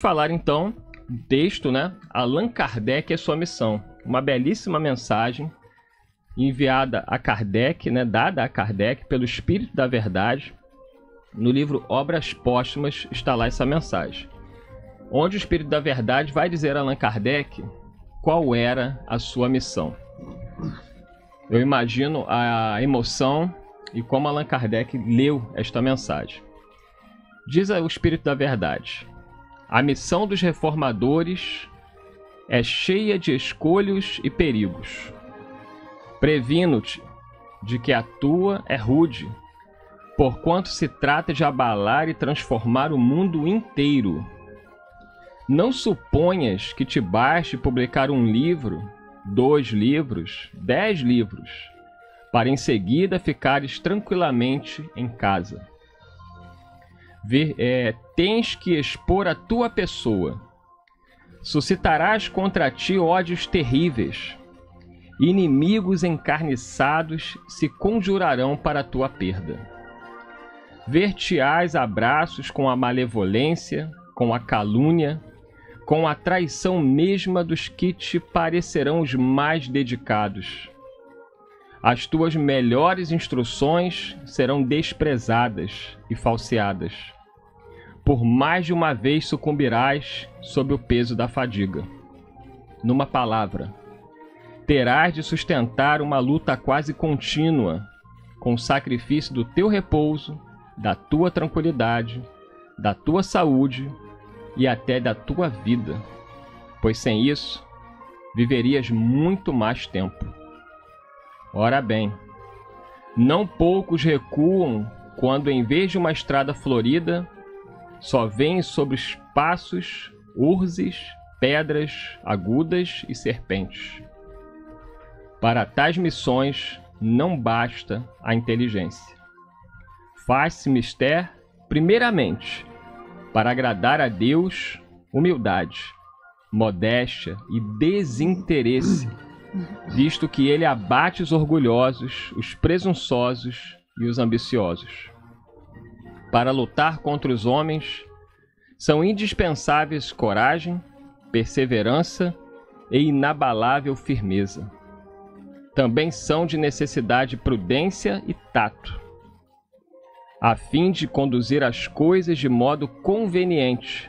falar então do texto, né? Allan Kardec é sua missão. Uma belíssima mensagem enviada a Kardec, né, dada a Kardec pelo Espírito da Verdade. No livro Obras Póstumas está lá essa mensagem, onde o Espírito da Verdade vai dizer a Allan Kardec qual era a sua missão. Eu imagino a emoção e como Allan Kardec leu esta mensagem. Diz o Espírito da Verdade: a missão dos reformadores é cheia de escolhos e perigos. Previno-te de que a tua é rude, porquanto se trata de abalar e transformar o mundo inteiro. Não suponhas que te baste publicar um livro, dois livros, dez livros, para em seguida ficares tranquilamente em casa. Ver, é, tens que expor a tua pessoa. Suscitarás contra ti ódios terríveis. Inimigos encarniçados se conjurarão para a tua perda. Ver-te-ás abraços com a malevolência, com a calúnia, com a traição mesma dos que te parecerão os mais dedicados as tuas melhores instruções serão desprezadas e falseadas. Por mais de uma vez sucumbirás sob o peso da fadiga. Numa palavra, terás de sustentar uma luta quase contínua com o sacrifício do teu repouso, da tua tranquilidade, da tua saúde e até da tua vida, pois sem isso viverias muito mais tempo. Ora bem, não poucos recuam quando, em vez de uma estrada florida, só vêm sobre espaços urzes, pedras agudas e serpentes. Para tais missões não basta a inteligência. Faz-se mister, primeiramente, para agradar a Deus, humildade, modéstia e desinteresse visto que ele abate os orgulhosos, os presunçosos e os ambiciosos. Para lutar contra os homens, são indispensáveis coragem, perseverança e inabalável firmeza. Também são de necessidade prudência e tato, a fim de conduzir as coisas de modo conveniente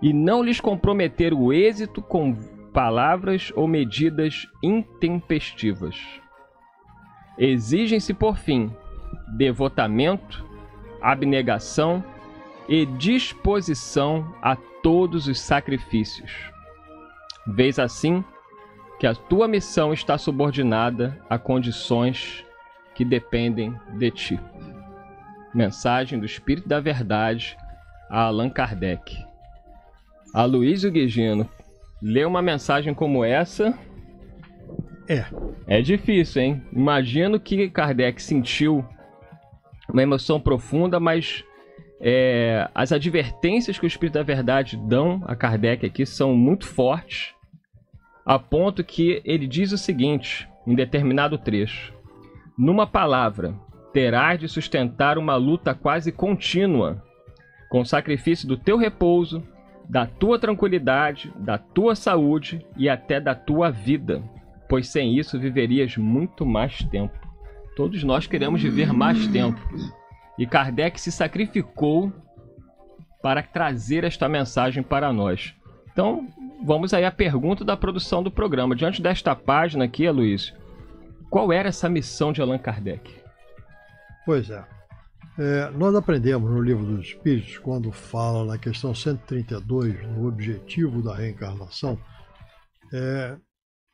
e não lhes comprometer o êxito com palavras ou medidas intempestivas. Exigem-se, por fim, devotamento, abnegação e disposição a todos os sacrifícios. Vês assim que a tua missão está subordinada a condições que dependem de ti. Mensagem do Espírito da Verdade a Allan Kardec. A Luiz Guigino, ler uma mensagem como essa. É. É difícil, hein? Imagino que Kardec sentiu uma emoção profunda, mas é, as advertências que o Espírito da Verdade dão a Kardec aqui são muito fortes, a ponto que ele diz o seguinte, em determinado trecho: Numa palavra, terás de sustentar uma luta quase contínua, com sacrifício do teu repouso, da tua tranquilidade, da tua saúde e até da tua vida, pois sem isso viverias muito mais tempo. Todos nós queremos viver mais tempo. E Kardec se sacrificou para trazer esta mensagem para nós. Então, vamos aí à pergunta da produção do programa. Diante desta página aqui, Luiz, qual era essa missão de Allan Kardec? Pois é. É, nós aprendemos no Livro dos Espíritos, quando fala na questão 132, no objetivo da reencarnação, é,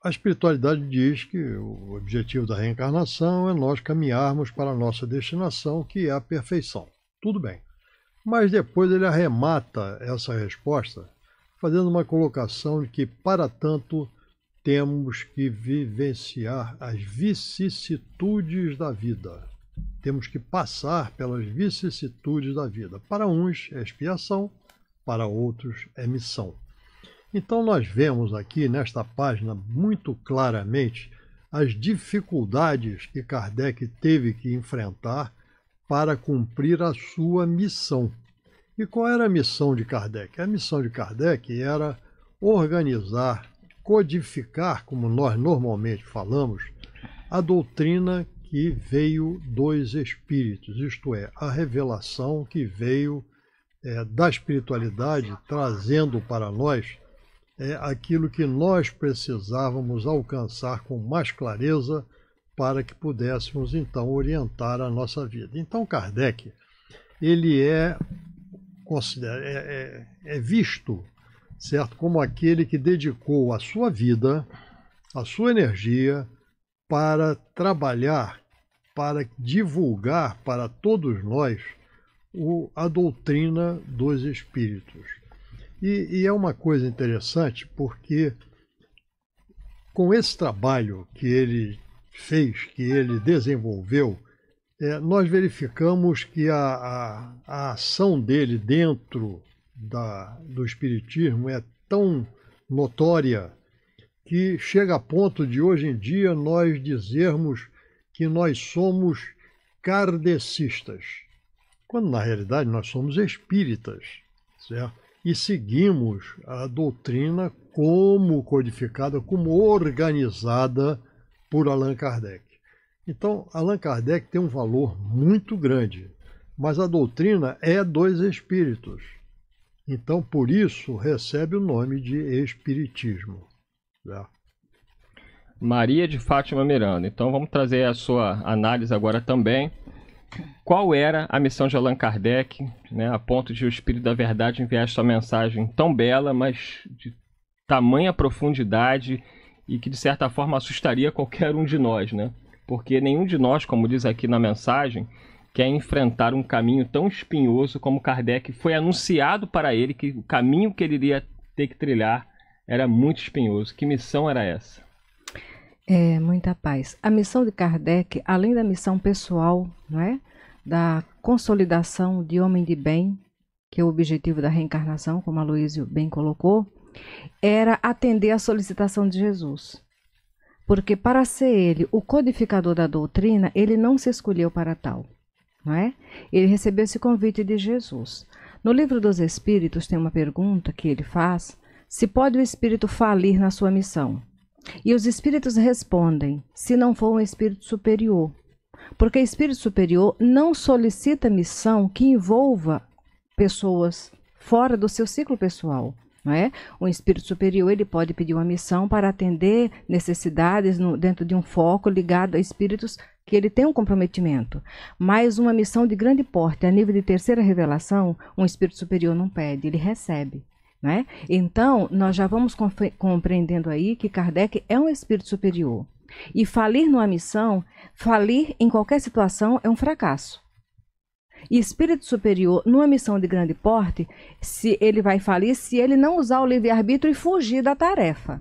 a espiritualidade diz que o objetivo da reencarnação é nós caminharmos para a nossa destinação, que é a perfeição. Tudo bem. Mas depois ele arremata essa resposta, fazendo uma colocação de que, para tanto, temos que vivenciar as vicissitudes da vida temos que passar pelas vicissitudes da vida. Para uns é expiação, para outros é missão. Então, nós vemos aqui nesta página muito claramente as dificuldades que Kardec teve que enfrentar para cumprir a sua missão. E qual era a missão de Kardec? A missão de Kardec era organizar, codificar, como nós normalmente falamos, a doutrina que veio dos espíritos, isto é, a revelação que veio é, da espiritualidade, trazendo para nós é, aquilo que nós precisávamos alcançar com mais clareza para que pudéssemos então orientar a nossa vida. Então, Kardec, ele é, é, é, é visto, certo, como aquele que dedicou a sua vida, a sua energia, para trabalhar, para divulgar para todos nós o, a doutrina dos espíritos. E, e é uma coisa interessante porque com esse trabalho que ele fez, que ele desenvolveu, é, nós verificamos que a, a, a, ação dele dentro da, do Espiritismo é tão notória que chega a ponto de hoje em dia nós dizermos que nós somos kardecistas, quando na realidade nós somos espíritas, certo? E seguimos a doutrina como codificada, como organizada por Allan Kardec. Então, Allan Kardec tem um valor muito grande, mas a doutrina é dos espíritos. Então, por isso, recebe o nome de Espiritismo. Maria de Fátima Miranda. Então vamos trazer a sua análise agora também. Qual era a missão de Allan Kardec, né, a ponto de o Espírito da Verdade enviar esta mensagem tão bela, mas de tamanha profundidade e que de certa forma assustaria qualquer um de nós, né? Porque nenhum de nós, como diz aqui na mensagem, quer enfrentar um caminho tão espinhoso como Kardec foi anunciado para ele que o caminho que ele iria ter que trilhar era muito espinhoso. Que missão era essa? É, muita paz. A missão de Kardec, além da missão pessoal, não é? da consolidação de homem de bem, que é o objetivo da reencarnação, como a Luísio bem colocou, era atender à solicitação de Jesus. Porque para ser ele o codificador da doutrina, ele não se escolheu para tal, não é? Ele recebeu esse convite de Jesus. No livro dos Espíritos tem uma pergunta que ele faz se pode o espírito falir na sua missão. E os espíritos respondem: se não for um espírito superior. Porque espírito superior não solicita missão que envolva pessoas fora do seu ciclo pessoal. Não é? Um espírito superior ele pode pedir uma missão para atender necessidades no, dentro de um foco ligado a espíritos que ele tem um comprometimento. Mas uma missão de grande porte, a nível de terceira revelação, um espírito superior não pede, ele recebe. Né? Então, nós já vamos compreendendo aí que Kardec é um espírito superior. E falir numa missão, falir em qualquer situação é um fracasso. E espírito superior, numa missão de grande porte, se ele vai falir se ele não usar o livre-arbítrio e fugir da tarefa.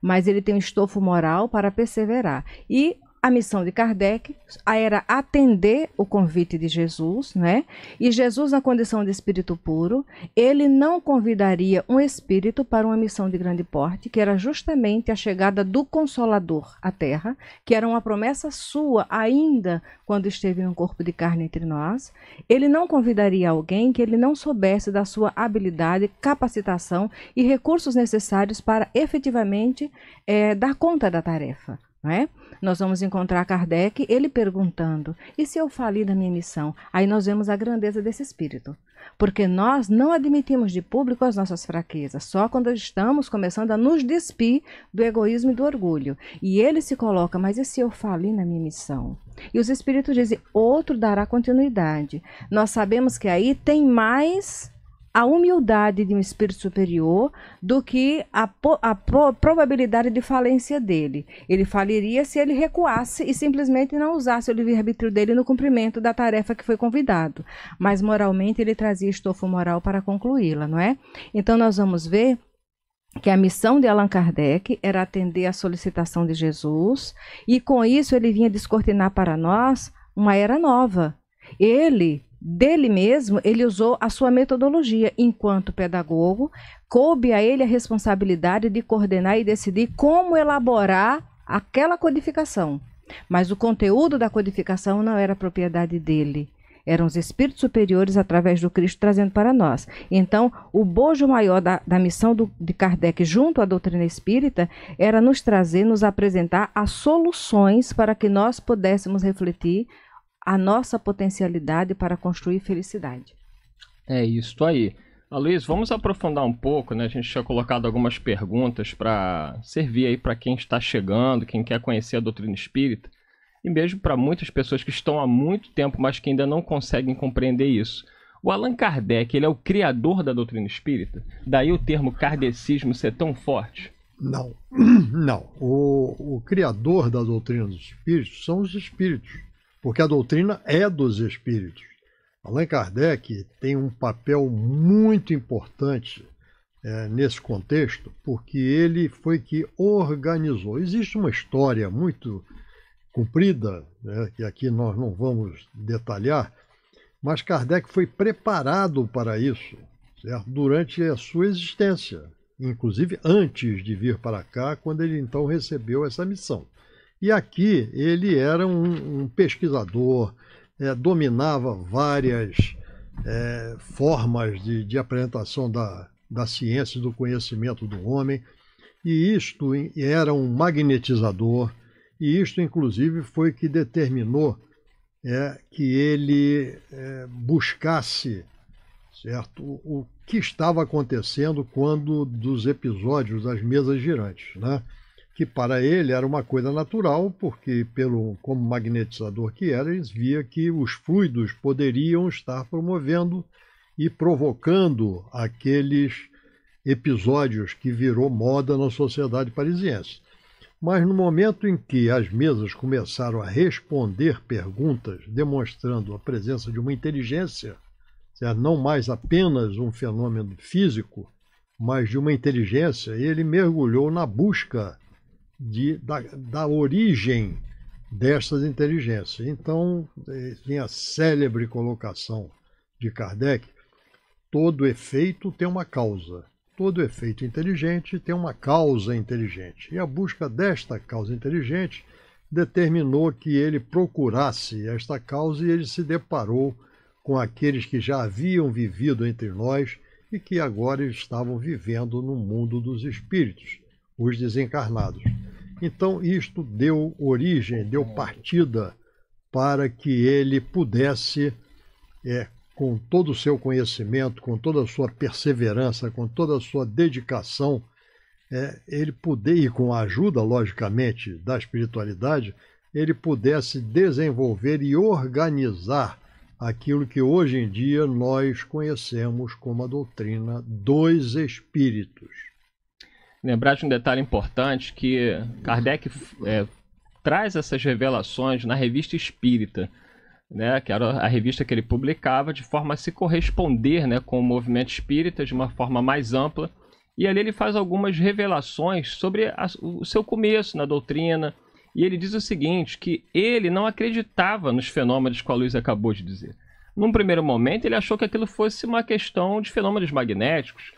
Mas ele tem um estofo moral para perseverar. E a missão de Kardec era atender o convite de Jesus, né? E Jesus, na condição de espírito puro, ele não convidaria um espírito para uma missão de grande porte, que era justamente a chegada do Consolador à Terra, que era uma promessa sua ainda quando esteve no corpo de carne entre nós. Ele não convidaria alguém que ele não soubesse da sua habilidade, capacitação e recursos necessários para efetivamente é, dar conta da tarefa. Né? Nós vamos encontrar Kardec, ele perguntando: e se eu falir da minha missão? Aí nós vemos a grandeza desse espírito. Porque nós não admitimos de público as nossas fraquezas, só quando estamos começando a nos despir do egoísmo e do orgulho. E ele se coloca: mas e se eu falir na minha missão? E os espíritos dizem: outro dará continuidade. Nós sabemos que aí tem mais a humildade de um espírito superior do que a, a probabilidade de falência dele. Ele faliria se ele recuasse e simplesmente não usasse o livre-arbítrio dele no cumprimento da tarefa que foi convidado. Mas moralmente ele trazia estofo moral para concluí-la, não é? Então nós vamos ver que a missão de Allan Kardec era atender à solicitação de Jesus, e com isso ele vinha descortinar para nós uma era nova. Ele dele mesmo, ele usou a sua metodologia enquanto pedagogo, coube a ele a responsabilidade de coordenar e decidir como elaborar aquela codificação. Mas o conteúdo da codificação não era propriedade dele. Eram os espíritos superiores através do Cristo trazendo para nós. Então, o bojo maior da, da missão do, de Kardec junto à doutrina espírita era nos trazer, nos apresentar as soluções para que nós pudéssemos refletir a nossa potencialidade para construir felicidade. É isso aí. Luiz, vamos aprofundar um pouco, né? A gente tinha colocado algumas perguntas para servir aí para quem está chegando, quem quer conhecer a doutrina espírita, e mesmo para muitas pessoas que estão há muito tempo, mas que ainda não conseguem compreender isso. O Allan Kardec, ele é o criador da doutrina espírita? Daí o termo kardecismo ser tão forte? Não, não. O, o criador da doutrina dos espíritos são os espíritos porque a doutrina é dos espíritos. Allan Kardec tem um papel muito importante é, nesse contexto, porque ele foi que organizou. Existe uma história muito comprida, né, que aqui nós não vamos detalhar, mas Kardec foi preparado para isso certo? durante a sua existência, inclusive antes de vir para cá, quando ele então recebeu essa missão. E aqui ele era um, um pesquisador, é, dominava várias é, formas de, de apresentação da, da ciência e do conhecimento do homem, e isto era um magnetizador, e isto, inclusive, foi que determinou é, que ele é, buscasse certo, o, o que estava acontecendo quando dos episódios das mesas girantes. Né? que para ele era uma coisa natural, porque, pelo como magnetizador que era, ele via que os fluidos poderiam estar promovendo e provocando aqueles episódios que virou moda na sociedade parisiense. Mas no momento em que as mesas começaram a responder perguntas, demonstrando a presença de uma inteligência, não mais apenas um fenômeno físico, mas de uma inteligência, ele mergulhou na busca de, da, da origem dessas inteligências. Então, é, tem a célebre colocação de Kardec: todo efeito tem uma causa. Todo efeito inteligente tem uma causa inteligente. E a busca desta causa inteligente determinou que ele procurasse esta causa e ele se deparou com aqueles que já haviam vivido entre nós e que agora estavam vivendo no mundo dos espíritos, os desencarnados. Então, isto deu origem, deu partida para que ele pudesse, é, com todo o seu conhecimento, com toda a sua perseverança, com toda a sua dedicação, é, ele poder, e com a ajuda, logicamente, da espiritualidade, ele pudesse desenvolver e organizar aquilo que hoje em dia nós conhecemos como a doutrina dos espíritos lembrar de um detalhe importante que Kardec é, traz essas revelações na revista Espírita, né, que era a revista que ele publicava de forma a se corresponder né, com o movimento espírita de uma forma mais ampla. E ali ele faz algumas revelações sobre a, o seu começo na doutrina. E ele diz o seguinte: que ele não acreditava nos fenômenos que a Luiz acabou de dizer. Num primeiro momento, ele achou que aquilo fosse uma questão de fenômenos magnéticos,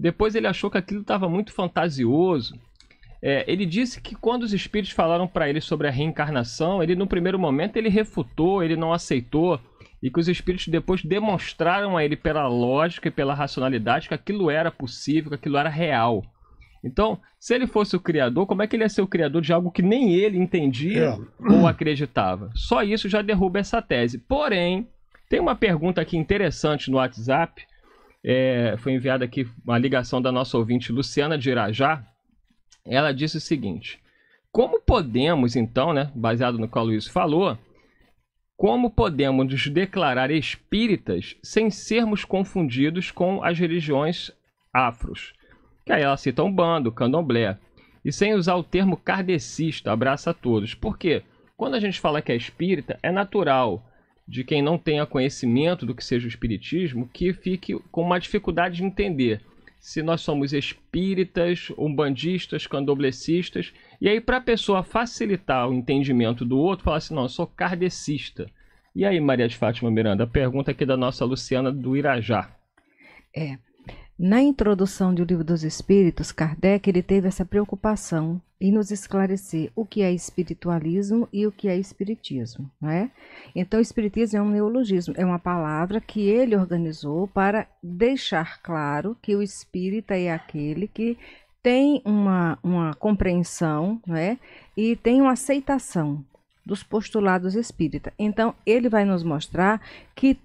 depois ele achou que aquilo estava muito fantasioso. É, ele disse que quando os espíritos falaram para ele sobre a reencarnação, ele no primeiro momento ele refutou, ele não aceitou, e que os espíritos depois demonstraram a ele pela lógica e pela racionalidade que aquilo era possível, que aquilo era real. Então, se ele fosse o criador, como é que ele ia ser o criador de algo que nem ele entendia é. ou acreditava? Só isso já derruba essa tese. Porém, tem uma pergunta aqui interessante no WhatsApp é, foi enviada aqui uma ligação da nossa ouvinte Luciana de Irajá. Ela disse o seguinte: Como podemos, então, né, baseado no que o Luiz falou, como podemos nos declarar espíritas sem sermos confundidos com as religiões afros? Que aí ela cita Bando, Candomblé. E sem usar o termo kardecista, abraça a todos. Por quê? Quando a gente fala que é espírita, é natural de quem não tenha conhecimento do que seja o espiritismo que fique com uma dificuldade de entender se nós somos espíritas, umbandistas, candoblecistas. E aí, para a pessoa facilitar o entendimento do outro, falar assim: não, eu sou kardecista. E aí, Maria de Fátima Miranda, pergunta aqui da nossa Luciana do Irajá. É, na introdução do Livro dos Espíritos, Kardec ele teve essa preocupação em nos esclarecer o que é espiritualismo e o que é espiritismo, né? Então, espiritismo é um neologismo, é uma palavra que ele organizou para deixar claro que o espírita é aquele que tem uma, uma compreensão, né? E tem uma aceitação dos postulados espírita. Então, ele vai nos mostrar que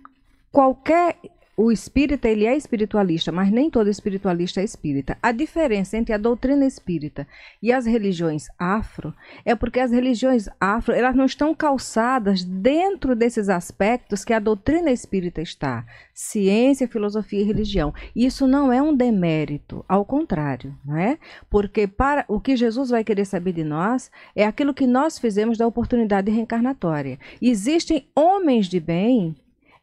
qualquer o espírita ele é espiritualista, mas nem todo espiritualista é espírita. A diferença entre a doutrina espírita e as religiões afro é porque as religiões afro elas não estão calçadas dentro desses aspectos que a doutrina espírita está: ciência, filosofia e religião. Isso não é um demérito, ao contrário, não é? Porque para o que Jesus vai querer saber de nós é aquilo que nós fizemos da oportunidade reencarnatória. Existem homens de bem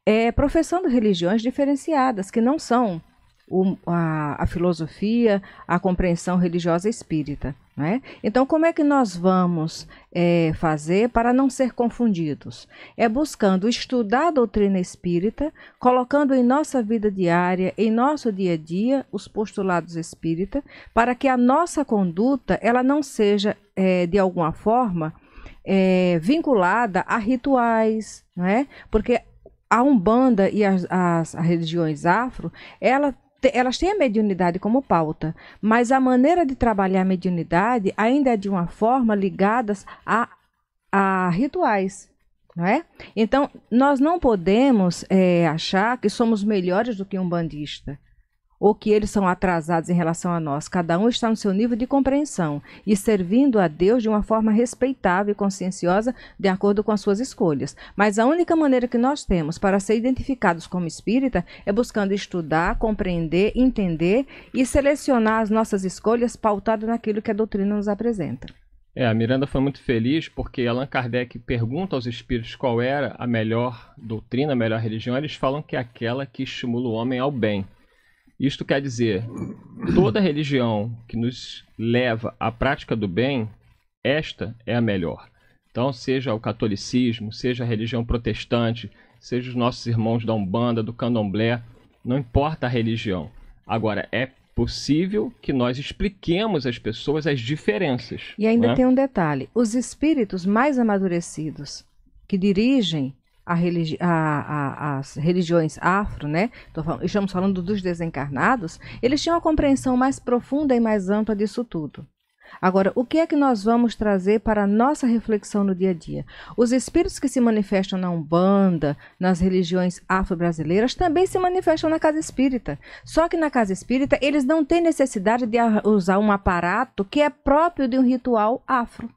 é, professando religiões diferenciadas, que não são o, a, a, filosofia, a compreensão religiosa espírita. Né? Então, como é que nós vamos é, fazer para não ser confundidos? É buscando estudar a doutrina espírita, colocando em nossa vida diária, em nosso dia a dia, os postulados espírita, para que a nossa conduta ela não seja, é, de alguma forma, é, vinculada a rituais, né? porque a Umbanda e as, as, as religiões afro, ela elas têm a mediunidade como pauta, mas a maneira de trabalhar a mediunidade ainda é de uma forma ligadas a, a rituais. Não é? Então, nós não podemos é, achar que somos melhores do que um bandista ou que eles são atrasados em relação a nós. Cada um está no seu nível de compreensão e servindo a Deus de uma forma respeitável e conscienciosa, de acordo com as suas escolhas. Mas a única maneira que nós temos para ser identificados como espírita é buscando estudar, compreender, entender e selecionar as nossas escolhas pautadas naquilo que a doutrina nos apresenta. É, a Miranda foi muito feliz porque Allan Kardec pergunta aos espíritos qual era a melhor doutrina, a melhor religião. Eles falam que é aquela que estimula o homem ao bem. Isto quer dizer, toda religião que nos leva à prática do bem, esta é a melhor. Então, seja o catolicismo, seja a religião protestante, seja os nossos irmãos da Umbanda, do Candomblé, não importa a religião. Agora, é possível que nós expliquemos às pessoas as diferenças. E ainda né? tem um detalhe: os espíritos mais amadurecidos que dirigem a religi a, a, as religiões afro, né? Estamos falando dos desencarnados, eles tinham uma compreensão mais profunda e mais ampla disso tudo. Agora, o que é que nós vamos trazer para a nossa reflexão no dia a dia? Os espíritos que se manifestam na Umbanda, nas religiões afro-brasileiras, também se manifestam na casa espírita. Só que na casa espírita, eles não têm necessidade de usar um aparato que é próprio de um ritual afro.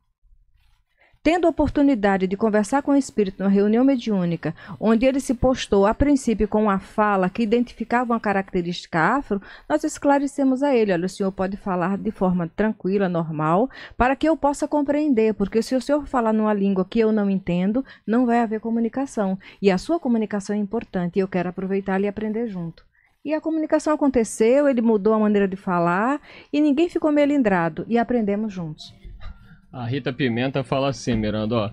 Tendo a oportunidade de conversar com o espírito numa reunião mediúnica, onde ele se postou a princípio com uma fala que identificava uma característica afro, nós esclarecemos a ele: olha, o senhor pode falar de forma tranquila, normal, para que eu possa compreender, porque se o senhor falar numa língua que eu não entendo, não vai haver comunicação. E a sua comunicação é importante e eu quero aproveitar e aprender junto. E a comunicação aconteceu, ele mudou a maneira de falar e ninguém ficou melindrado e aprendemos juntos. A Rita Pimenta fala assim, Miranda, ó.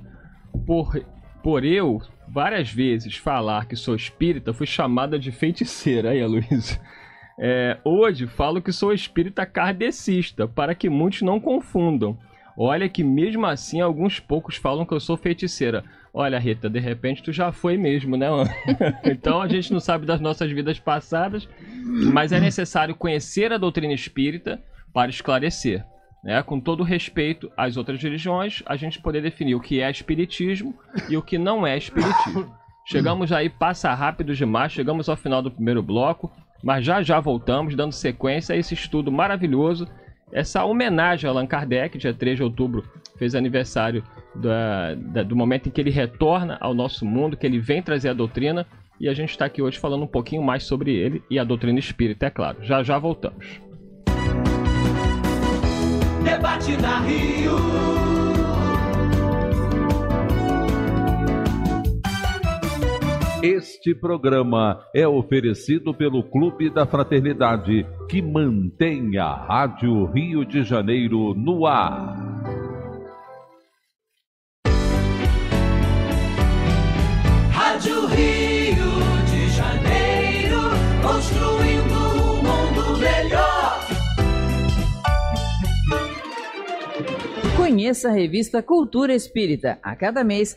Por, por eu várias vezes falar que sou espírita, fui chamada de feiticeira. Aí, Luiz. É, hoje falo que sou espírita kardecista, para que muitos não confundam. Olha que mesmo assim alguns poucos falam que eu sou feiticeira. Olha, Rita, de repente tu já foi mesmo, né? então a gente não sabe das nossas vidas passadas, mas é necessário conhecer a doutrina espírita para esclarecer. Né, com todo respeito às outras religiões, a gente poder definir o que é espiritismo e o que não é espiritismo. Chegamos aí, passa rápido demais, chegamos ao final do primeiro bloco, mas já já voltamos dando sequência a esse estudo maravilhoso, essa homenagem a Allan Kardec, dia 3 de outubro fez aniversário da, da, do momento em que ele retorna ao nosso mundo, que ele vem trazer a doutrina, e a gente está aqui hoje falando um pouquinho mais sobre ele e a doutrina espírita, é claro. Já já voltamos bate na Rio. Este programa é oferecido pelo Clube da Fraternidade, que mantém a Rádio Rio de Janeiro no ar. Rádio Rio de Janeiro, construindo Conheça a revista Cultura Espírita. A cada mês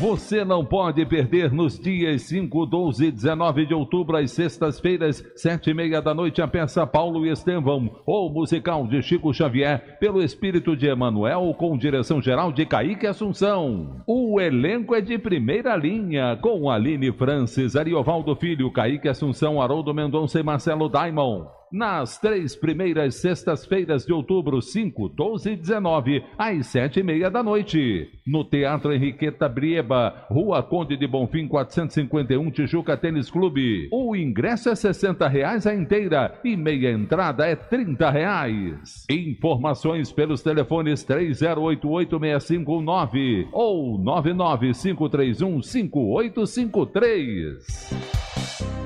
Você não pode perder nos dias 5, 12 e 19 de outubro, às sextas-feiras, sete e meia da noite, a peça Paulo e Estevão, ou musical de Chico Xavier, pelo espírito de Emanuel, com direção geral de Caíque Assunção. O elenco é de primeira linha, com Aline Francis, Ariovaldo Filho, Caíque Assunção, Haroldo Mendonça e Marcelo Daimon nas três primeiras sextas-feiras de outubro, 5, 12 e 19, às sete e meia da noite. No Teatro Henriqueta Brieba, Rua Conde de Bonfim, 451, Tijuca Tênis Clube. O ingresso é 60 reais a inteira e meia entrada é 30 reais. Informações pelos telefones 3088-6519 ou 99531-5853.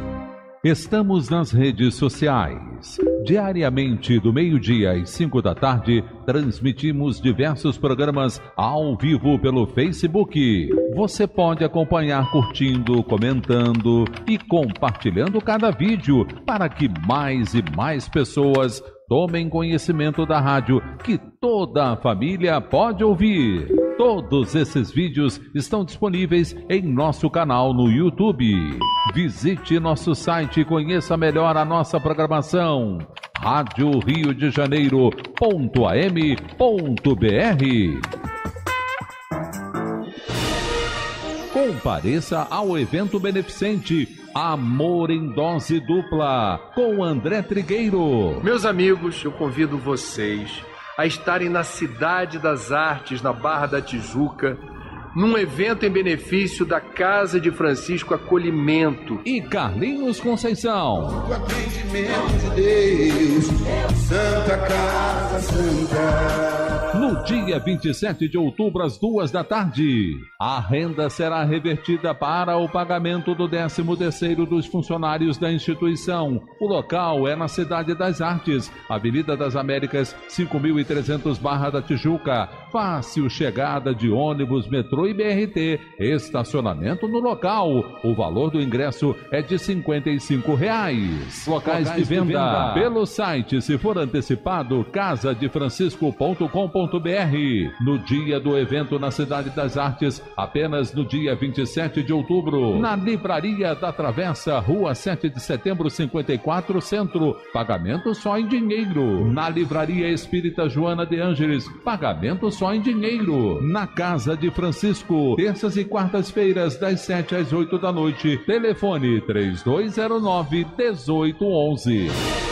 Estamos nas redes sociais. Diariamente, do meio-dia às 5 da tarde, transmitimos diversos programas ao vivo pelo Facebook. Você pode acompanhar curtindo, comentando e compartilhando cada vídeo para que mais e mais pessoas Tomem conhecimento da rádio que toda a família pode ouvir. Todos esses vídeos estão disponíveis em nosso canal no YouTube. Visite nosso site e conheça melhor a nossa programação. Rádio Rio de Janeiro.am.br compareça ao evento beneficente Amor em Dose Dupla com André Trigueiro. Meus amigos, eu convido vocês a estarem na Cidade das Artes, na Barra da Tijuca, num evento em benefício da Casa de Francisco Acolhimento e Carlinhos Conceição. O atendimento de Deus, é Santa Casa Santa. No dia 27 de outubro, às duas da tarde, a renda será revertida para o pagamento do 13 terceiro dos funcionários da instituição. O local é na Cidade das Artes, Avenida das Américas, 5.300 Barra da Tijuca. Fácil chegada de ônibus, metrô e BRT. Estacionamento no local. O valor do ingresso é de R$ 55. Reais. Locais, Locais de, venda. de venda pelo site, se for antecipado, casadefrancisco.com.br no dia do evento na Cidade das Artes, apenas no dia 27 de outubro, na Livraria da Travessa, Rua 7 de Setembro 54, Centro. Pagamento só em dinheiro. Na Livraria Espírita Joana de Ângeles, pagamento só em dinheiro. Na Casa de Francisco, terças e quartas-feiras, das 7 às 8 da noite. Telefone 3209 1811.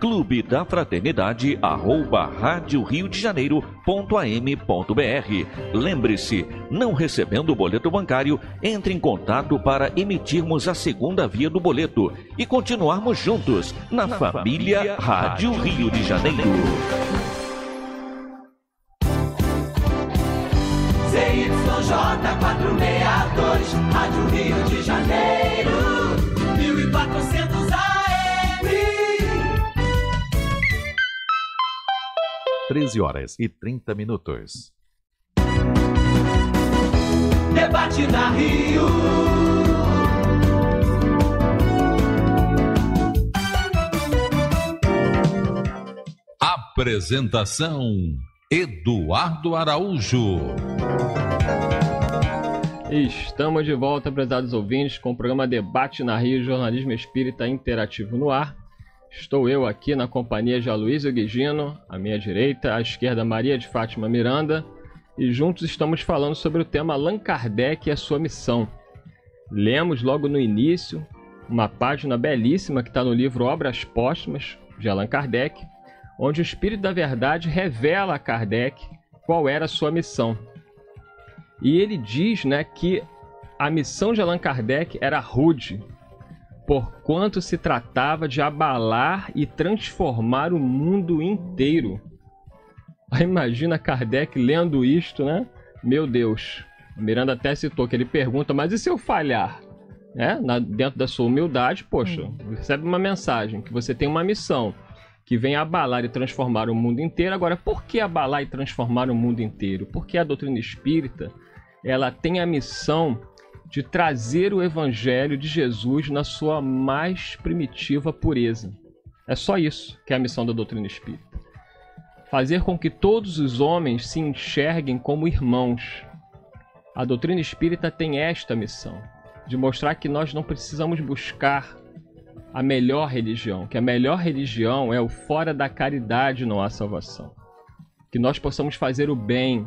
clube da fraternidade arroba rádio rio de janeiro.am.br. Lembre-se, não recebendo o boleto bancário, entre em contato para emitirmos a segunda via do boleto e continuarmos juntos na, na família, família Rádio Rio de Janeiro. ZYJ462, Rádio Rio de Janeiro. 13 horas e 30 minutos. Debate na Rio. Apresentação Eduardo Araújo. Estamos de volta, prezados ouvintes, com o programa Debate na Rio, jornalismo espírita interativo no ar. Estou eu aqui na companhia de Aloysio Guigino, à minha direita, à esquerda Maria de Fátima Miranda, e juntos estamos falando sobre o tema Allan Kardec e a sua missão. Lemos logo no início uma página belíssima que está no livro Obras Póstumas, de Allan Kardec, onde o Espírito da Verdade revela a Kardec qual era a sua missão. E ele diz né, que a missão de Allan Kardec era rude, porquanto se tratava de abalar e transformar o mundo inteiro. imagina Kardec lendo isto, né? Meu Deus. Miranda até citou que ele pergunta, mas e se eu falhar? É, na, dentro da sua humildade, poxa, hum. recebe uma mensagem que você tem uma missão que vem abalar e transformar o mundo inteiro. Agora, por que abalar e transformar o mundo inteiro? Porque a doutrina espírita ela tem a missão de trazer o evangelho de Jesus na sua mais primitiva pureza. É só isso que é a missão da doutrina espírita. Fazer com que todos os homens se enxerguem como irmãos. A doutrina espírita tem esta missão, de mostrar que nós não precisamos buscar a melhor religião, que a melhor religião é o fora da caridade não há salvação. Que nós possamos fazer o bem,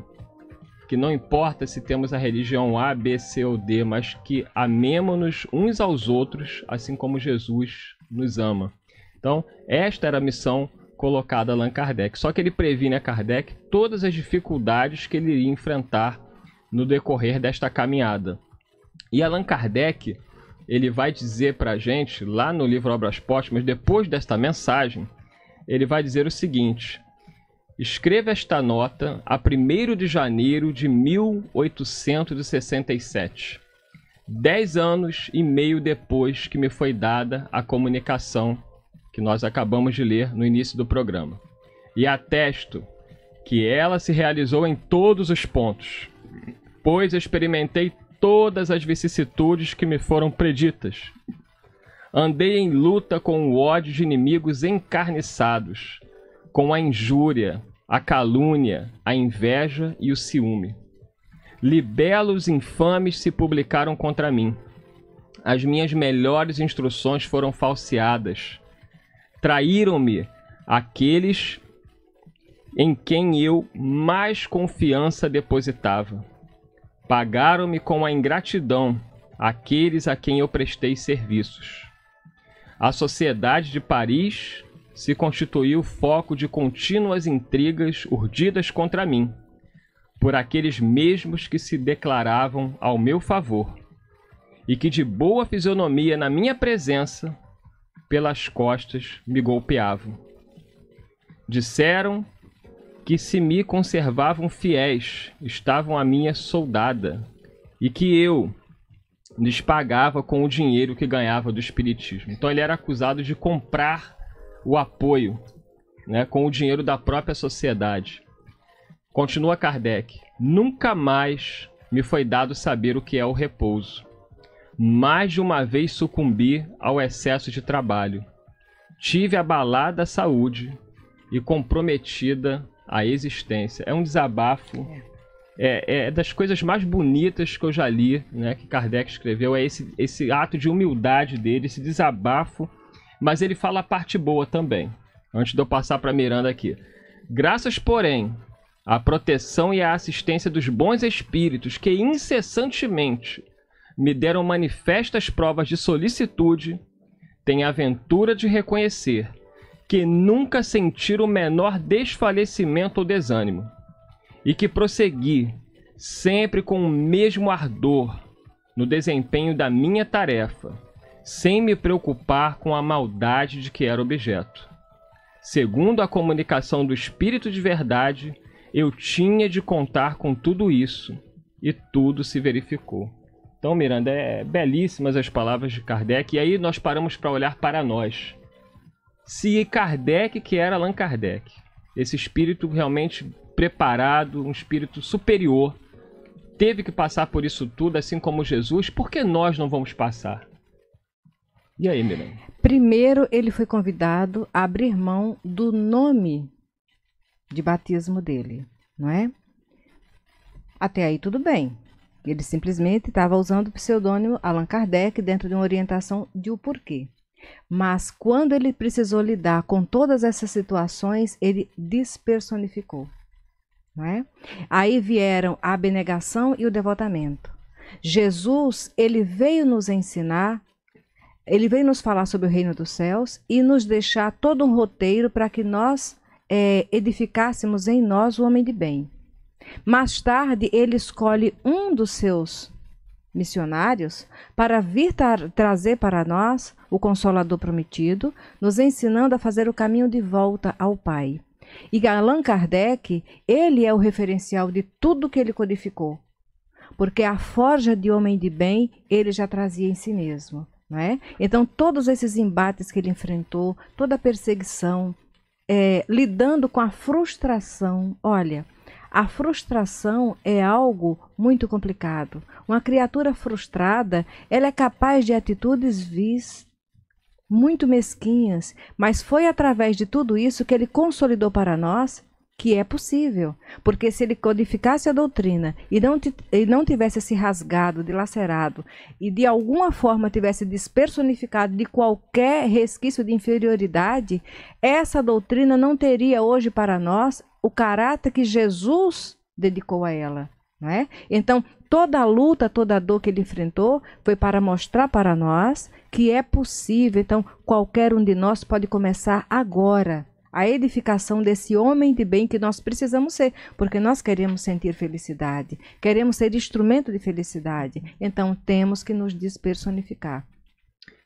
que não importa se temos a religião A, B, C ou D, mas que amemos-nos uns aos outros, assim como Jesus nos ama. Então, esta era a missão colocada a Allan Kardec. Só que ele previne a Kardec todas as dificuldades que ele iria enfrentar no decorrer desta caminhada. E Allan Kardec, ele vai dizer para a gente, lá no livro Obras Póstumas, depois desta mensagem, ele vai dizer o seguinte: Escreva esta nota a 1 de janeiro de 1867, dez anos e meio depois que me foi dada a comunicação que nós acabamos de ler no início do programa. E atesto que ela se realizou em todos os pontos, pois experimentei todas as vicissitudes que me foram preditas. Andei em luta com o ódio de inimigos encarniçados, com a injúria, a calúnia, a inveja e o ciúme. Libelos infames se publicaram contra mim. As minhas melhores instruções foram falseadas. Traíram-me aqueles em quem eu mais confiança depositava. Pagaram-me com a ingratidão aqueles a quem eu prestei serviços. A sociedade de Paris se constituiu foco de contínuas intrigas urdidas contra mim, por aqueles mesmos que se declaravam ao meu favor, e que de boa fisionomia na minha presença, pelas costas me golpeavam. Disseram que se me conservavam fiéis, estavam a minha soldada, e que eu lhes pagava com o dinheiro que ganhava do espiritismo. Então ele era acusado de comprar o apoio né, com o dinheiro da própria sociedade. Continua Kardec: Nunca mais me foi dado saber o que é o repouso. Mais de uma vez sucumbi ao excesso de trabalho. Tive abalada a saúde e comprometida a existência. É um desabafo. É, é, é das coisas mais bonitas que eu já li, né, que Kardec escreveu, é esse, esse ato de humildade dele, esse desabafo mas ele fala a parte boa também. Antes de eu passar para Miranda aqui. Graças, porém, à proteção e à assistência dos bons espíritos que incessantemente me deram manifestas provas de solicitude, tenho a ventura de reconhecer que nunca senti o menor desfalecimento ou desânimo, e que prossegui sempre com o mesmo ardor no desempenho da minha tarefa, sem me preocupar com a maldade de que era objeto. Segundo a comunicação do Espírito de Verdade, eu tinha de contar com tudo isso, e tudo se verificou. Então, Miranda, é belíssimas as palavras de Kardec, e aí nós paramos para olhar para nós. Se Kardec, que era Allan Kardec, esse espírito realmente preparado, um espírito superior, teve que passar por isso tudo, assim como Jesus, por que nós não vamos passar? E aí, Miriam? Primeiro, ele foi convidado a abrir mão do nome de batismo dele, não é? Até aí tudo bem. Ele simplesmente estava usando o pseudônimo Allan Kardec dentro de uma orientação de o um porquê. Mas quando ele precisou lidar com todas essas situações, ele despersonificou. Não é? Aí vieram a abnegação e o devotamento. Jesus, ele veio nos ensinar ele vem nos falar sobre o reino dos céus e nos deixar todo um roteiro para que nós é, edificássemos em nós o homem de bem. Mais tarde, ele escolhe um dos seus missionários para vir tra trazer para nós o Consolador prometido, nos ensinando a fazer o caminho de volta ao Pai. E Allan Kardec, ele é o referencial de tudo que ele codificou, porque a forja de homem de bem ele já trazia em si mesmo. Né? Então, todos esses embates que ele enfrentou, toda a perseguição, é, lidando com a frustração. Olha, a frustração é algo muito complicado. Uma criatura frustrada, ela é capaz de atitudes vis muito mesquinhas, mas foi através de tudo isso que ele consolidou para nós que é possível, porque se ele codificasse a doutrina e não, e não tivesse se rasgado, dilacerado e de alguma forma tivesse despersonificado de qualquer resquício de inferioridade, essa doutrina não teria hoje para nós o caráter que Jesus dedicou a ela. Não é? Então, toda a luta, toda a dor que ele enfrentou foi para mostrar para nós que é possível. Então, qualquer um de nós pode começar agora a edificação desse homem de bem que nós precisamos ser, porque nós queremos sentir felicidade, queremos ser instrumento de felicidade, então temos que nos despersonificar.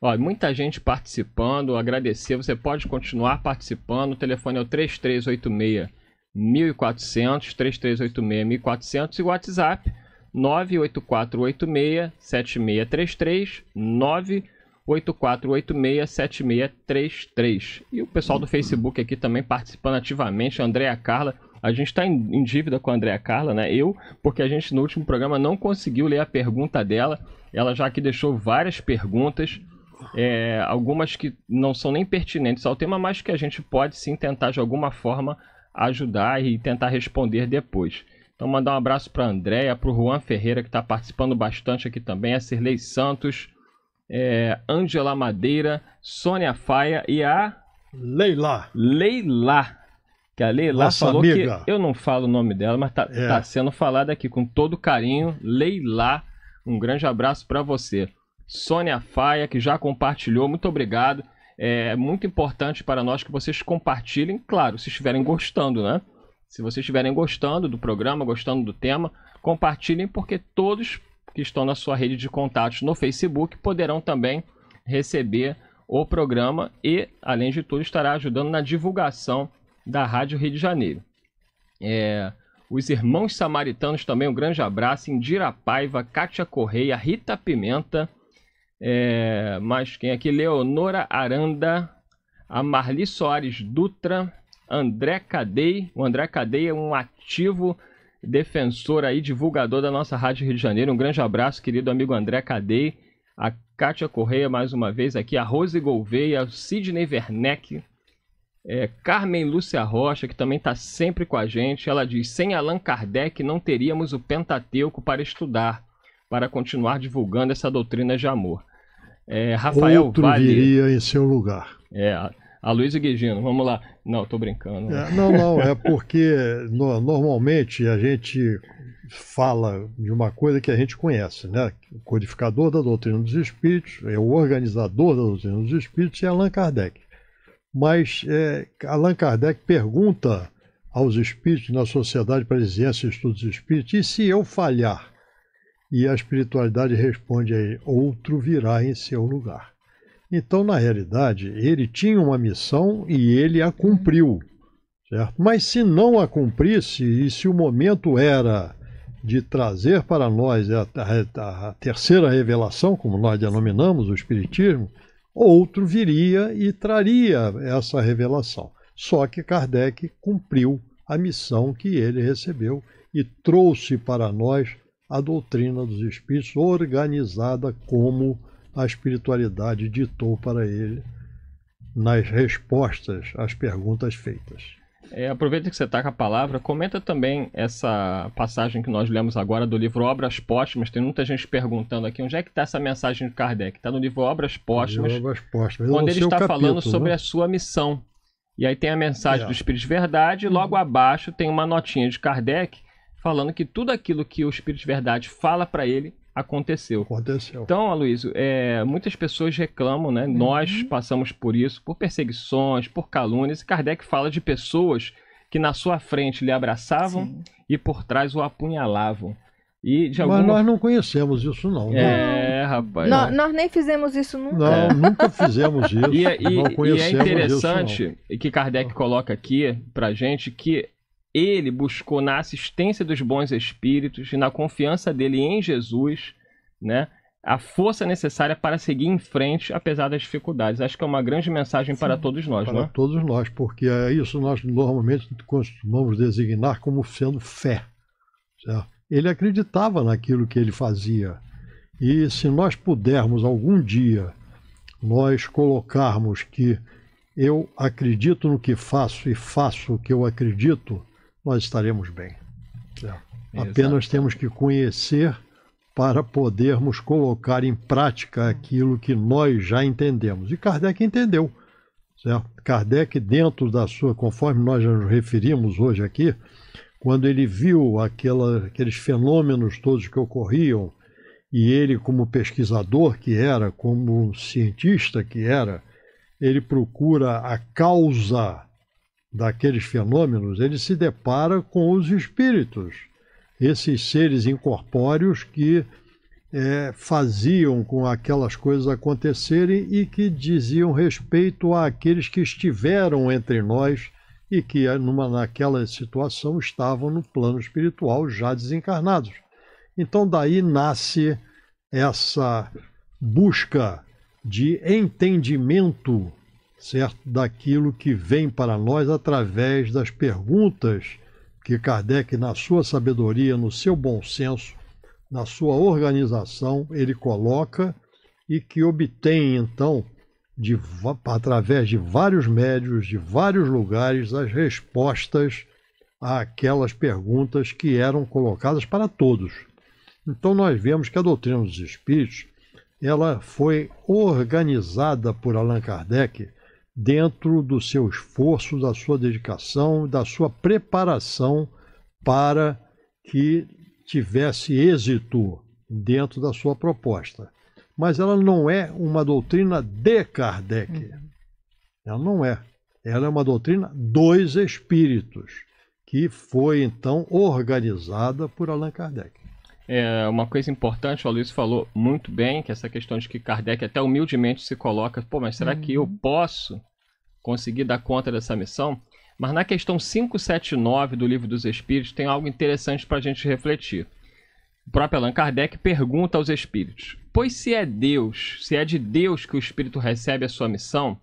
Olha, muita gente participando, agradecer. Você pode continuar participando. O telefone é o 3386 1400, 3386 1400 e o WhatsApp 98486 7633 9 84867633. E o pessoal do Facebook aqui também participando ativamente, a Andrea Carla. A gente está em, dívida com a Andrea Carla, né? Eu, porque a gente no último programa não conseguiu ler a pergunta dela. Ela já aqui deixou várias perguntas, é, algumas que não são nem pertinentes ao tema, mas que a gente pode sim tentar de alguma forma ajudar e tentar responder depois. Então, mandar um abraço para a Andréa, para o Juan Ferreira, que está participando bastante aqui também, a Sirlei Santos, é, Angela Madeira, Sônia Faia e a. Leila. Leila. Que a Leila Nossa falou amiga. que. Eu não falo o nome dela, mas tá, é. tá sendo falada aqui com todo carinho. Leila, um grande abraço para você. Sônia Faia, que já compartilhou, muito obrigado. É muito importante para nós que vocês compartilhem, claro, se estiverem gostando, né? Se vocês estiverem gostando do programa, gostando do tema, compartilhem, porque todos que estão na sua rede de contatos no Facebook poderão também receber o programa e, além de tudo, estará ajudando na divulgação da Rádio Rio de Janeiro. É, os irmãos samaritanos também, um grande abraço. Indira Paiva, Kátia Correia, Rita Pimenta, é, mais quem aqui? Leonora Aranda, a Marli Soares Dutra, André Cadei. O André Cadei é um ativo defensor aí, divulgador da nossa Rádio Rio de Janeiro. Um grande abraço, querido amigo André Cadei, a Kátia Correia mais uma vez aqui, a Rose Gouveia, o Sidney Werneck, é, Carmen Lúcia Rocha, que também está sempre com a gente. Ela diz: sem Allan Kardec não teríamos o Pentateuco para estudar, para continuar divulgando essa doutrina de amor. É, Rafael Outro viria em seu lugar. É, a Luísa Guedino, vamos lá. Não, estou brincando. É, não, não, é porque no, normalmente a gente fala de uma coisa que a gente conhece, né? O codificador da doutrina dos espíritos, é o organizador da doutrina dos espíritos é Allan Kardec. Mas é, Allan Kardec pergunta aos espíritos na Sociedade para Exigência e Estudos Espíritos, e se eu falhar? E a espiritualidade responde aí, outro virá em seu lugar. Então, na realidade, ele tinha uma missão e ele a cumpriu, certo? Mas se não a cumprisse e se o momento era de trazer para nós a, a, a terceira revelação, como nós denominamos o Espiritismo, outro viria e traria essa revelação. Só que Kardec cumpriu a missão que ele recebeu e trouxe para nós a doutrina dos Espíritos organizada como a espiritualidade ditou para ele nas respostas às perguntas feitas. É, aproveita que você está com a palavra, comenta também essa passagem que nós lemos agora do livro Obras Póstumas. Tem muita gente perguntando aqui onde é que está essa mensagem de Kardec. Está no livro Obras Póstumas, Obras Póstumas. onde ele está capítulo, falando sobre né? a sua missão. E aí tem a mensagem é. do Espírito de Verdade, e logo uhum. abaixo tem uma notinha de Kardec falando que tudo aquilo que o Espírito de Verdade fala para ele aconteceu. Aconteceu. Então, Aloysio, é, muitas pessoas reclamam, né? Uhum. Nós passamos por isso, por perseguições, por calúnias. E Kardec fala de pessoas que na sua frente lhe abraçavam Sim. e por trás o apunhalavam. E de alguma... Mas nós não conhecemos isso, não. Né? É, rapaz. Não, nós nem fizemos isso nunca. Não, é. nunca fizemos é, isso. E, e, e é interessante isso, que Kardec coloca aqui pra gente que ele buscou na assistência dos bons espíritos e na confiança dele em Jesus, né? A força necessária para seguir em frente, apesar das dificuldades. Acho que é uma grande mensagem Sim, para todos nós, para né? Para todos nós, porque é isso nós normalmente costumamos designar como sendo fé. Certo? Ele acreditava naquilo que ele fazia. E se nós pudermos algum dia nós colocarmos que eu acredito no que faço e faço o que eu acredito, nós estaremos bem. É. Apenas temos que conhecer para podermos colocar em prática aquilo que nós já entendemos. E Kardec entendeu. Certo? Kardec, dentro da sua, conforme nós já nos referimos hoje aqui, quando ele viu aquela, aqueles fenômenos todos que ocorriam, e ele, como pesquisador que era, como cientista que era, ele procura a causa daqueles fenômenos, ele se depara com os espíritos, esses seres incorpóreos que é, faziam com aquelas coisas acontecerem e que diziam respeito àqueles que estiveram entre nós e que numa, naquela situação estavam no plano espiritual já desencarnados. Então daí nasce essa busca de entendimento certo, daquilo que vem para nós através das perguntas que Kardec, na sua sabedoria, no seu bom senso, na sua organização, ele coloca e que obtém, então, de, através de vários médios, de vários lugares, as respostas àquelas perguntas que eram colocadas para todos. Então, nós vemos que a doutrina dos espíritos ela foi organizada por Allan Kardec dentro do seu esforço, da sua dedicação, da sua preparação para que tivesse êxito dentro da sua proposta. Mas ela não é uma doutrina de Kardec. Uhum. Ela não é. Ela é uma doutrina dos espíritos, que foi então organizada por Allan Kardec. É, uma coisa importante, o Luiz falou muito bem, que é essa questão de que Kardec até humildemente se coloca, pô, mas será uhum. que eu uhum. posso conseguir dar conta dessa missão? Mas na questão 579 do Livro dos Espíritos tem algo interessante para a gente refletir. O próprio Allan Kardec pergunta aos espíritos: Pois se é Deus, se é de Deus que o espírito recebe a sua missão,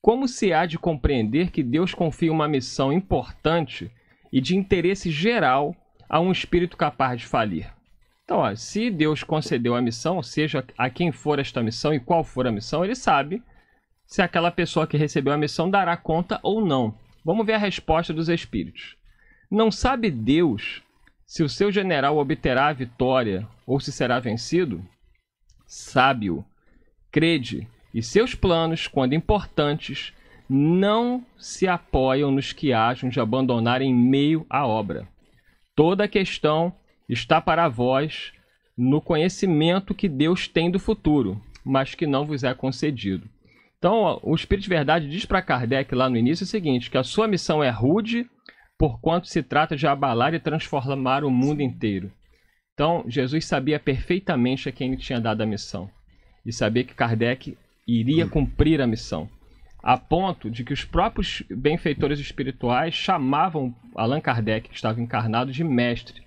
como se há de compreender que Deus confia uma missão importante e de interesse geral a um espírito capaz de falir? Então, ó, se Deus concedeu a missão, seja a quem for esta missão e qual for a missão, ele sabe se aquela pessoa que recebeu a missão dará conta ou não. Vamos ver a resposta dos espíritos. Não sabe Deus se o seu general obterá a vitória ou se será vencido? Sábio, crede, e seus planos, quando importantes, não se apoiam nos que acham de abandonar em meio à obra. Toda a questão está para vós no conhecimento que Deus tem do futuro, mas que não vos é concedido. Então, o Espírito de Verdade diz para Kardec lá no início o seguinte: que a sua missão é rude, porquanto se trata de abalar e transformar o mundo inteiro. Então, Jesus sabia perfeitamente a quem ele tinha dado a missão e sabia que Kardec iria hum. cumprir a missão, a ponto de que os próprios benfeitores espirituais chamavam Allan Kardec, que estava encarnado, de mestre.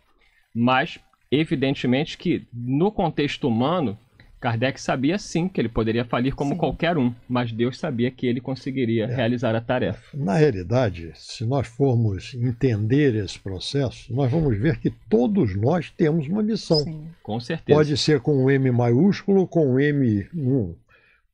Mas, evidentemente, que no contexto humano, Kardec sabia sim que ele poderia falir como sim. qualquer um, mas Deus sabia que ele conseguiria é. realizar a tarefa. Na realidade, se nós formos entender esse processo, nós vamos ver que todos nós temos uma missão. Sim. Com certeza. Pode ser com um M maiúsculo, com um M num,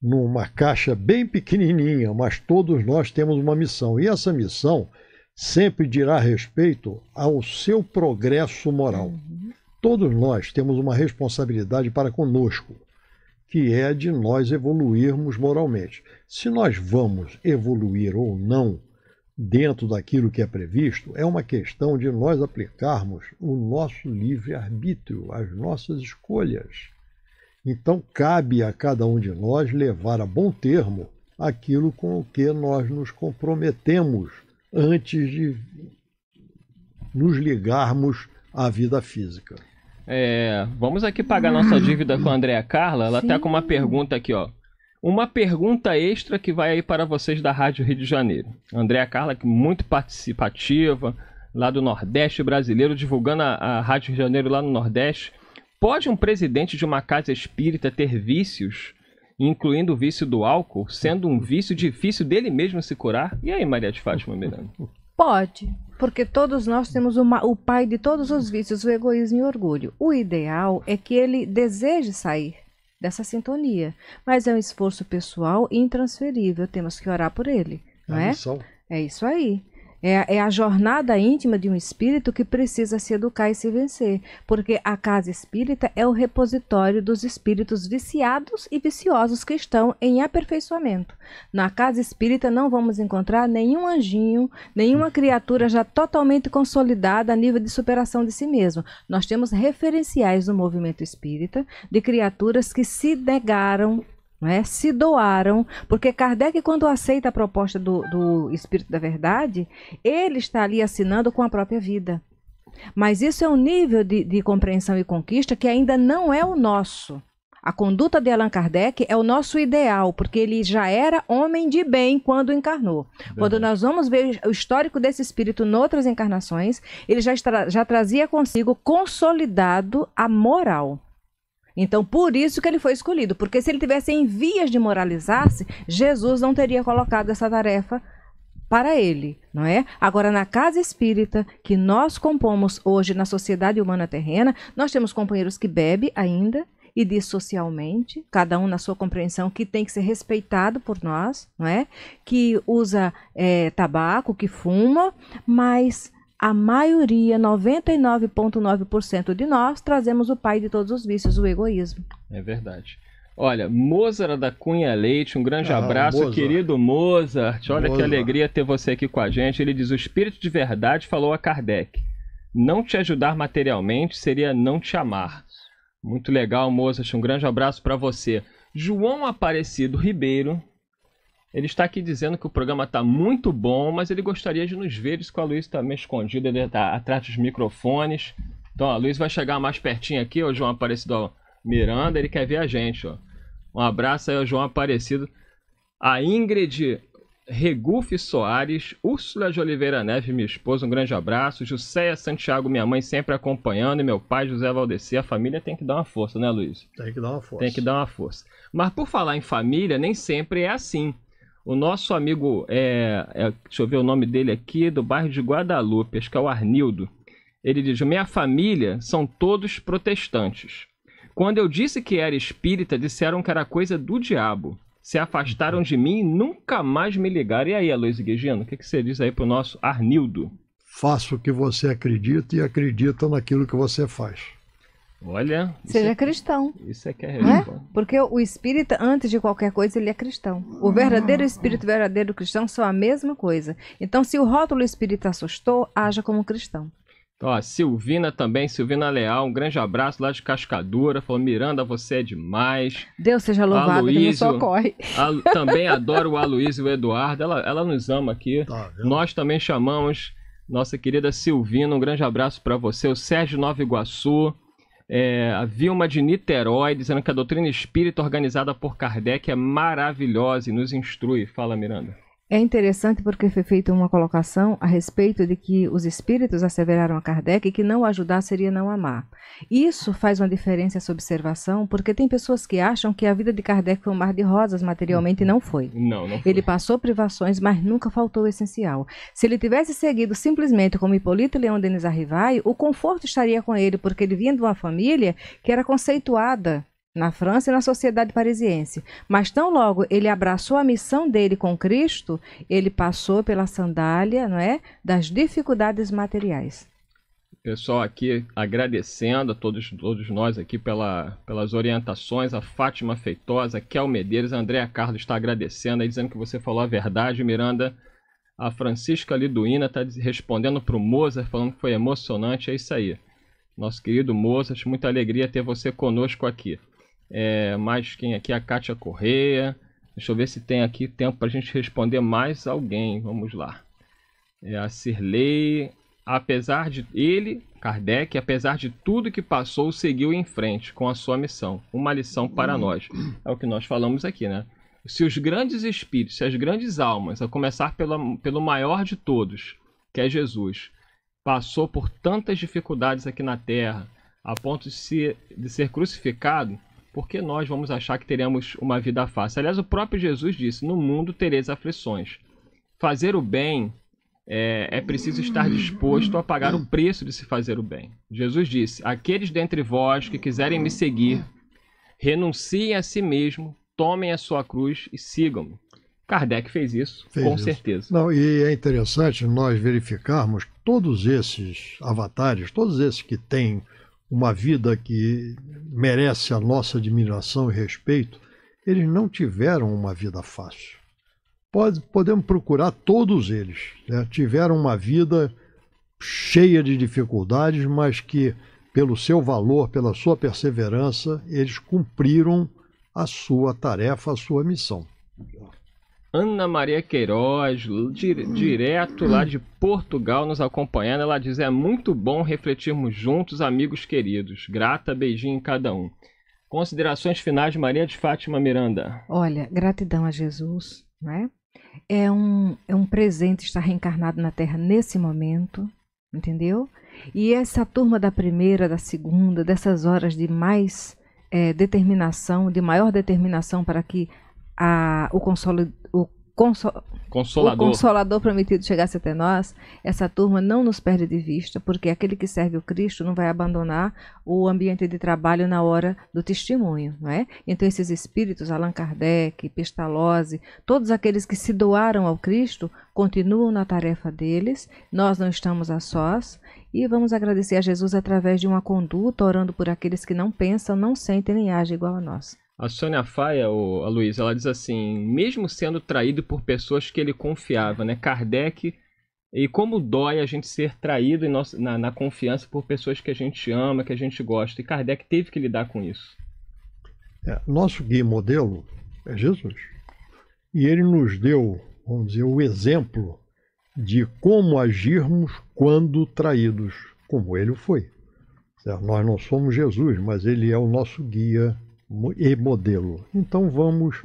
numa caixa bem pequenininha, mas todos nós temos uma missão. E essa missão sempre dirá respeito ao seu progresso moral. Uhum. Todos nós temos uma responsabilidade para conosco, que é de nós evoluirmos moralmente. Se nós vamos evoluir ou não dentro daquilo que é previsto, é uma questão de nós aplicarmos o nosso livre-arbítrio, as nossas escolhas. Então, cabe a cada um de nós levar a bom termo aquilo com o que nós nos comprometemos antes de nos ligarmos à vida física. É, vamos aqui pagar nossa dívida com a Andrea Carla. Ela está com uma pergunta aqui, ó. Uma pergunta extra que vai aí para vocês da Rádio Rio de Janeiro. Andrea Carla, muito participativa, lá do Nordeste brasileiro, divulgando a, a Rádio Rio de Janeiro lá no Nordeste. Pode um presidente de uma casa espírita ter vícios incluindo o vício do álcool, sendo um vício difícil dele mesmo se curar? E aí, Maria de Fátima Miranda? Pode, porque todos nós temos uma, o pai de todos os vícios, o egoísmo e o orgulho. O ideal é que ele deseje sair dessa sintonia, mas é um esforço pessoal e intransferível, temos que orar por ele, não é? é? É isso aí. É, é, a jornada íntima de um espírito que precisa se educar e se vencer, porque a casa espírita é o repositório dos espíritos viciados e viciosos que estão em aperfeiçoamento. Na casa espírita não vamos encontrar nenhum anjinho, nenhuma criatura já totalmente consolidada a nível de superação de si mesmo. Nós temos referenciais no movimento espírita de criaturas que se negaram né, se doaram, porque Kardec, quando aceita a proposta do, do Espírito da Verdade, ele está ali assinando com a própria vida. Mas isso é um nível de, de compreensão e conquista que ainda não é o nosso. A conduta de Allan Kardec é o nosso ideal, porque ele já era homem de bem quando encarnou. Verdade. Quando nós vamos ver o histórico desse espírito noutras encarnações, ele já, já trazia consigo consolidado a moral. Então, por isso que ele foi escolhido, porque se ele tivesse em vias de moralizar-se, Jesus não teria colocado essa tarefa para ele, não é? Agora, na casa espírita que nós compomos hoje na sociedade humana terrena, nós temos companheiros que bebem ainda e diz socialmente, cada um na sua compreensão, que tem que ser respeitado por nós, não é? Que usa é, tabaco, que fuma, mas a maioria, 99,9% de nós, trazemos o pai de todos os vícios, o egoísmo. É verdade. Olha, Mozart da Cunha Leite, um grande ah, abraço, Mozart. querido Mozart. Olha Mozart. que alegria ter você aqui com a gente. Ele diz: o espírito de verdade falou a Kardec. Não te ajudar materialmente seria não te amar. Muito legal, Mozart. Um grande abraço para você. João Aparecido Ribeiro ele está aqui dizendo que o programa está muito bom, mas ele gostaria de nos ver. Isso com a Luiz está meio escondido, ele está atrás dos microfones. Então, a Luiz vai chegar mais pertinho aqui, o João Aparecido Miranda, ele quer ver a gente. Ó. Um abraço aí ao João Aparecido. A Ingrid Regufe Soares, Úrsula de Oliveira Neves, minha esposa, um grande abraço. Joséia Santiago, minha mãe, sempre acompanhando. E meu pai, José Valdeci. A família tem que dar uma força, né, Luiz? Tem que dar uma força. Tem que dar uma força. Mas por falar em família, nem sempre é assim. O nosso amigo, é, é, deixa eu ver o nome dele aqui, do bairro de Guadalupe, acho que é o Arnildo. Ele diz: Minha família são todos protestantes. Quando eu disse que era espírita, disseram que era coisa do diabo. Se afastaram de mim e nunca mais me ligaram. E aí, Aloysio Guigino, o que, que você diz aí pro nosso Arnildo? Faça o que você acredita e acredita naquilo que você faz. Olha. Seja é, cristão. Isso é que é, é? Porque o espírita, antes de qualquer coisa, ele é cristão. O verdadeiro espírito e o verdadeiro cristão são a mesma coisa. Então, se o rótulo espírita assustou, haja como cristão. Então, ó, Silvina também, Silvina Leal, um grande abraço lá de Cascadura. Falou, Miranda, você é demais. Deus seja louvado, Aloysio, que socorre. A, também adoro o Aloysio e o Eduardo. Ela, ela nos ama aqui. Tá, Nós também chamamos nossa querida Silvina. Um grande abraço para você. O Sérgio Nova Iguaçu. É, a Vilma de Niterói dizendo que a doutrina espírita organizada por Kardec é maravilhosa e nos instrui. Fala, Miranda. É interessante porque foi feita uma colocação a respeito de que os espíritos asseveraram a Kardec que não ajudar seria não amar. Isso faz uma diferença essa observação, porque tem pessoas que acham que a vida de Kardec foi um mar de rosas materialmente e não foi. Não, não foi. Ele passou privações, mas nunca faltou o essencial. Se ele tivesse seguido simplesmente como Hipólito Leão Denis Arrivai, o conforto estaria com ele, porque ele vinha de uma família que era conceituada na França e na sociedade parisiense. Mas tão logo ele abraçou a missão dele com Cristo, ele passou pela sandália, não é, das dificuldades materiais. Pessoal aqui agradecendo a todos, todos nós aqui pela, pelas orientações, a Fátima Feitosa, Kel Medeiros, a Andréa Carlos está agradecendo aí, dizendo que você falou a verdade, Miranda. A Francisca Liduína está respondendo para o Mozart, falando que foi emocionante, é isso aí. Nosso querido Mozart, muita alegria ter você conosco aqui. É, mais quem aqui? A Kátia Correia. Deixa eu ver se tem aqui tempo para a gente responder mais alguém. Vamos lá. É, a Cirlei. Apesar de ele, Kardec, apesar de tudo que passou, seguiu em frente com a sua missão. Uma lição para hum. nós. É o que nós falamos aqui, né? Se os grandes espíritos, se as grandes almas, a começar pelo pelo maior de todos, que é Jesus, passou por tantas dificuldades aqui na Terra, a ponto de, se, de ser crucificado, porque nós vamos achar que teremos uma vida fácil. Aliás, o próprio Jesus disse: No mundo tereis aflições. Fazer o bem é, é preciso estar disposto a pagar o preço de se fazer o bem. Jesus disse: Aqueles dentre vós que quiserem me seguir, renunciem a si mesmo, tomem a sua cruz e sigam-me. Kardec fez isso, fez com isso. certeza. Não, e é interessante nós verificarmos todos esses avatares, todos esses que têm uma vida que merece a nossa admiração e respeito, eles não tiveram uma vida fácil. Pode, podemos procurar todos eles. Né? Tiveram uma vida cheia de dificuldades, mas que, pelo seu valor, pela sua perseverança, eles cumpriram a sua tarefa, a sua missão. Ana Maria Queiroz, hum. direto lá de Portugal, nos acompanhando. Ela diz: é muito bom refletirmos juntos, amigos queridos. Grata, beijinho em cada um. Considerações finais, de Maria de Fátima Miranda. Olha, gratidão a Jesus, né? É um, é um presente estar reencarnado na Terra nesse momento, entendeu? E essa turma da primeira, da segunda, dessas horas de mais é, determinação, de maior determinação para que a, o, consolo, o, conso, consolador. o Consolador prometido chegasse até nós, essa turma não nos perde de vista, porque aquele que serve o Cristo não vai abandonar o ambiente de trabalho na hora do testemunho, não é? Então esses espíritos, Allan Kardec, Pestalozzi, todos aqueles que se doaram ao Cristo, continuam na tarefa deles, nós não estamos a sós, e vamos agradecer a Jesus através de uma conduta, orando por aqueles que não pensam, não sentem nem agem igual a nós. A Sônia Faia, ou a Luísa, ela diz assim: mesmo sendo traído por pessoas que ele confiava, né? Kardec. E como dói a gente ser traído nossa, na, na confiança por pessoas que a gente ama, que a gente gosta. E Kardec teve que lidar com isso. É, nosso guia modelo é Jesus. E ele nos deu, vamos dizer, o exemplo de como agirmos quando traídos, como ele foi. Certo? Nós não somos Jesus, mas ele é o nosso guia e modelo. Então vamos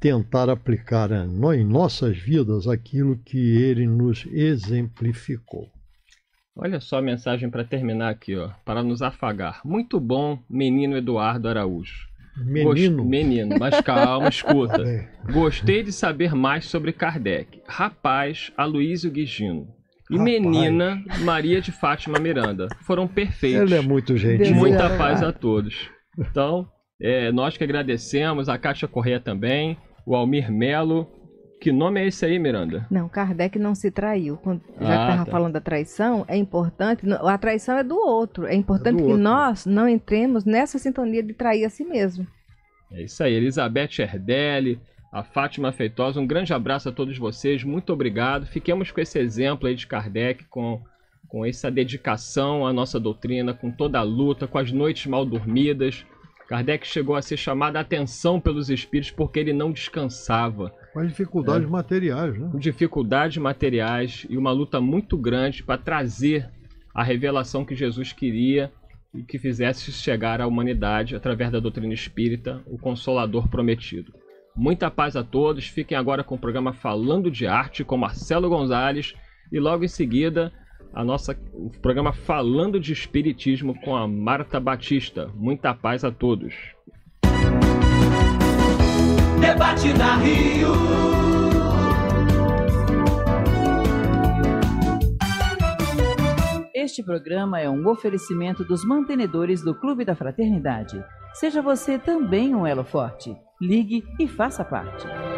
tentar aplicar eh, em nossas vidas aquilo que ele nos exemplificou. Olha só a mensagem para terminar aqui, ó, para nos afagar. Muito bom, menino Eduardo Araújo. Menino. Gost... Menino, mas calma, escuta. É. Gostei de saber mais sobre Kardec. Rapaz, Aloysio Guigino. E Rapaz. menina, Maria de Fátima Miranda. Foram é perfeitos. Ele é muito gentil. Muita paz a todos. Então, é, nós que agradecemos, a Caixa Correia também, o Almir Melo. Que nome é esse aí, Miranda? Não, Kardec não se traiu. Já ah, que estava tá. falando da traição, é importante. A traição é do outro. É importante é que outro. nós não entremos nessa sintonia de trair a si mesmo. É isso aí, Elizabeth Erdelli, a Fátima Feitosa, um grande abraço a todos vocês, muito obrigado. Fiquemos com esse exemplo aí de Kardec, com, com essa dedicação à nossa doutrina, com toda a luta, com as noites mal dormidas. Kardec chegou a ser chamado a atenção pelos espíritos porque ele não descansava. Com as dificuldades é, materiais, né? Dificuldades materiais e uma luta muito grande para trazer a revelação que Jesus queria e que fizesse chegar à humanidade, através da doutrina espírita, o Consolador prometido. Muita paz a todos, fiquem agora com o programa Falando de Arte com Marcelo Gonzalez e logo em seguida a nossa o programa falando de espiritismo com a Marta Batista. Muita paz a todos. Debate na Rio. Este programa é um oferecimento dos mantenedores do Clube da Fraternidade. Seja você também um elo forte. Ligue e faça parte.